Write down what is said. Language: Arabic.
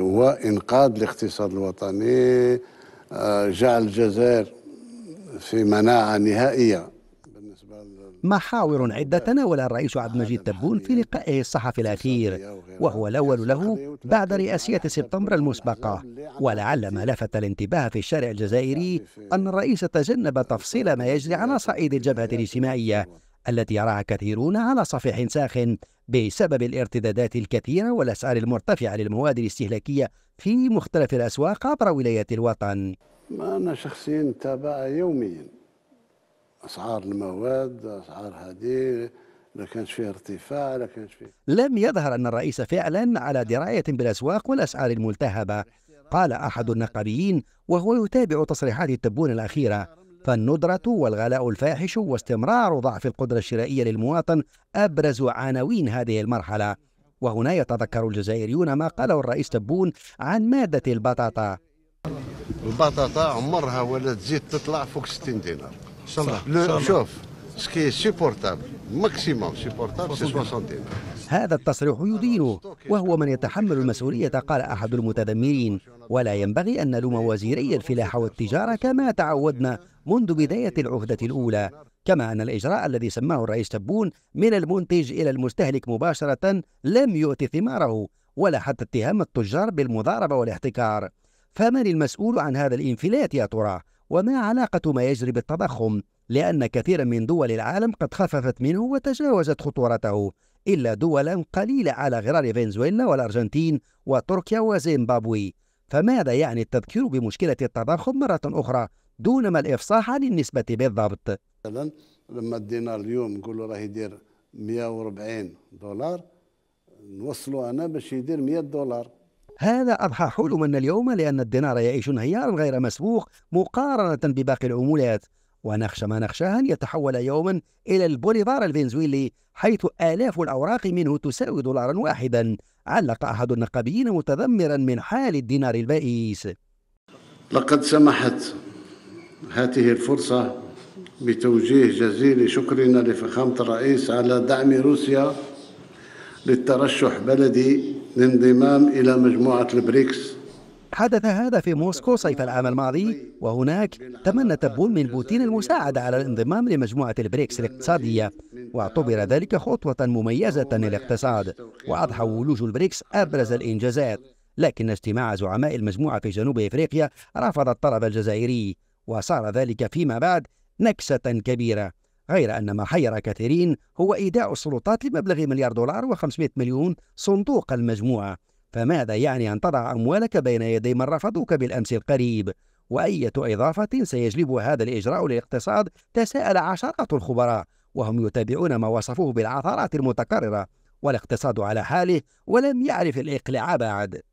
هو إنقاذ الاقتصاد الوطني آه، جعل الجزائر في مناعة نهائية محاور عدة تناولها الرئيس عبد المجيد تبون في لقائه الصحفي الأخير وهو الأول له بعد رئاسية سبتمبر المسبقة ولعل ما لفت الانتباه في الشارع الجزائري أن الرئيس تجنب تفصيل ما يجري على صعيد الجبهة الاجتماعية التي يراها كثيرون على صفيح ساخن بسبب الارتدادات الكثيرة والأسعار المرتفعة للمواد الاستهلاكية في مختلف الأسواق عبر ولايات الوطن أنا شخصيا تابع يوميا أسعار المواد أسعار هذه لكنش كانش فيه ارتفاع لكنش كانش فيه لم يظهر أن الرئيس فعلا على دراية بالأسواق والأسعار الملتهبة قال أحد النقابيين وهو يتابع تصريحات التبون الأخيرة فالندرة والغلاء الفاحش واستمرار ضعف القدرة الشرائية للمواطن أبرز عناوين هذه المرحلة وهنا يتذكر الجزائريون ما قاله الرئيس تبون عن مادة البطاطا البطاطا عمرها ولا تزيد تطلع فوق 60 دينار صح. صح. شوف سكي سيبورتابل ماكسيموم سيبورتابل سي 60 هذا التصريح يدينه وهو من يتحمل المسؤولية قال أحد المتذمرين ولا ينبغي أن نلوم وزيري الفلاحة والتجارة كما تعودنا منذ بداية العهدة الأولى كما أن الإجراء الذي سماه الرئيس تبون من المنتج إلى المستهلك مباشرة لم يؤتي ثماره ولا حتى اتهام التجار بالمضاربة والاحتكار فمن المسؤول عن هذا الانفلات يا ترى وما علاقة ما يجري بالتضخم لأن كثيرا من دول العالم قد خففت منه وتجاوزت خطورته إلا دولا قليلة على غرار فنزويلا والأرجنتين وتركيا وزيمبابوي فماذا يعني التذكير بمشكلة التضخم مرة أخرى دون ما الإفصاح عن النسبة بالضبط مثلا لما الدينار اليوم نقولوا راه يدير 140 دولار نوصلوا أنا باش يدير 100 دولار هذا أضحى حلما اليوم لأن الدينار يعيش انهيارا غير مسبوق مقارنة بباقي العملات ونخشى ما نخشاه أن يتحول يوما إلى البوليفار الفنزويلي حيث آلاف الأوراق منه تساوي دولارا واحدا علق أحد النقابيين متذمرا من حال الدينار البائس لقد سمحت هذه الفرصة بتوجيه جزيل شكرنا لفخامة الرئيس على دعم روسيا للترشح بلدي الانضمام إلى مجموعة البريكس حدث هذا في موسكو صيف العام الماضي وهناك تمنى تبون من بوتين المساعدة على الانضمام لمجموعة البريكس الاقتصادية واعتبر ذلك خطوة مميزة للاقتصاد وأضحى ولوج البريكس أبرز الإنجازات لكن اجتماع زعماء المجموعة في جنوب إفريقيا رفض الطلب الجزائري وصار ذلك فيما بعد نكسة كبيرة غير أن ما حير كثيرين هو إيداع السلطات لمبلغ مليار دولار و500 مليون صندوق المجموعة فماذا يعني أن تضع أموالك بين يدي من رفضوك بالأمس القريب وأية إضافة سيجلبها هذا الإجراء للاقتصاد تساءل عشرات الخبراء وهم يتابعون ما وصفوه بالعثرات المتكررة والاقتصاد على حاله ولم يعرف الإقلاع بعد